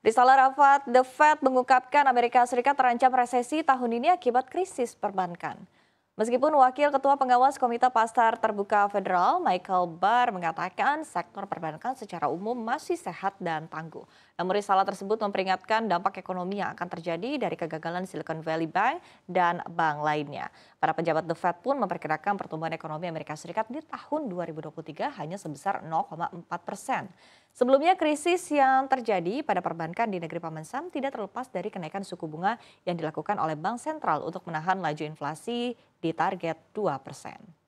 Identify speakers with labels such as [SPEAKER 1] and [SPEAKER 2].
[SPEAKER 1] Risalah Rafat, The Fed mengungkapkan Amerika Serikat terancam resesi tahun ini akibat krisis perbankan. Meskipun Wakil Ketua Pengawas Komite Pasar Terbuka Federal Michael Barr mengatakan sektor perbankan secara umum masih sehat dan tangguh. Namun risalah tersebut memperingatkan dampak ekonomi yang akan terjadi dari kegagalan Silicon Valley Bank dan bank lainnya. Para pejabat The Fed pun memperkirakan pertumbuhan ekonomi Amerika Serikat di tahun 2023 hanya sebesar 0,4 persen. Sebelumnya krisis yang terjadi pada perbankan di negeri Paman Sam tidak terlepas dari kenaikan suku bunga yang dilakukan oleh Bank Sentral untuk menahan laju inflasi di target 2 persen.